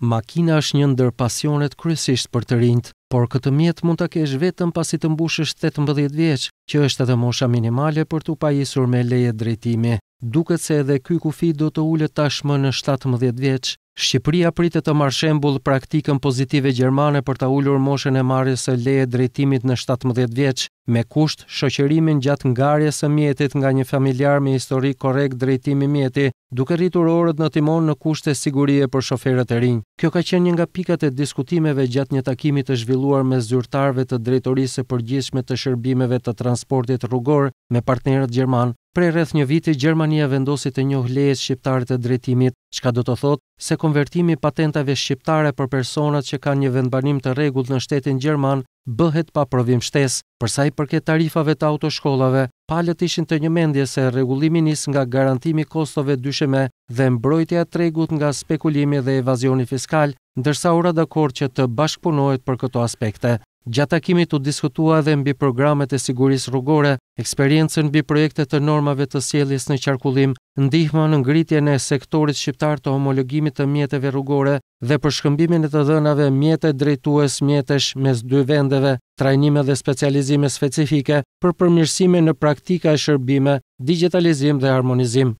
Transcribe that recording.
Makina është një ndër pasionet kryesisht për të rinjt, por këtë mjet mund ta kesh vetëm pasi të mbushësh 18 vjeç, që është edhe mosha minimale për të pajisur me leje drejtimi. Duket se edhe ky kufi do të ulet tashmë në 17 vjeç, Shqipëria pritet të marrë shembull praktikën pozitive gjermane për të ulur moshën e marrjes së leje drejtimit në 17 vjeç, me kusht shoqërimin gjatë ngarjes së mjetit nga një familjar me histori korrekt drejtimi mjeti, duke rritur orët në timon në kushte sigurie për shoferët e rinj. Kjo ka qenë një nga pikat e diskutimeve gjatë një takimi të zhvilluar me zyrtarëve të drejtorisë së përgjithshme të shërbimeve të transportit rrugor me partnerët gjermanë. Pre rreth një viti, Gjermania vendosi të njohë lejes shqiptare të drejtimit, që do të thotë se konvertimi patentave shqiptare për personat që kanë një vendbanim të regull në shtetin Gjerman bëhet pa provim shtes. Përsa i përket tarifave të autoshkollave, palët ishin të një mendje se regullimin is nga garantimi kostove dysheme dhe mbrojtja tregut nga spekulimi dhe evazioni fiskal, ndërsa ura dakord që të bashkpunohet për këto aspekte. Gjatë takimit u diskutua edhe mbi programet e sigurisë rrugore, eksperiencën mbi projekte të normave të sjelljes në qarkullim, ndihmën në ngritjen e sektorit shqiptar të homologimit të mjeteve rrugore dhe për shkëmbimin e të dhënave mjete drejtues mjetesh mes dy vendeve, trajnime dhe specializime specifike për përmirësimin në praktika e shërbime, digitalizim dhe harmonizim.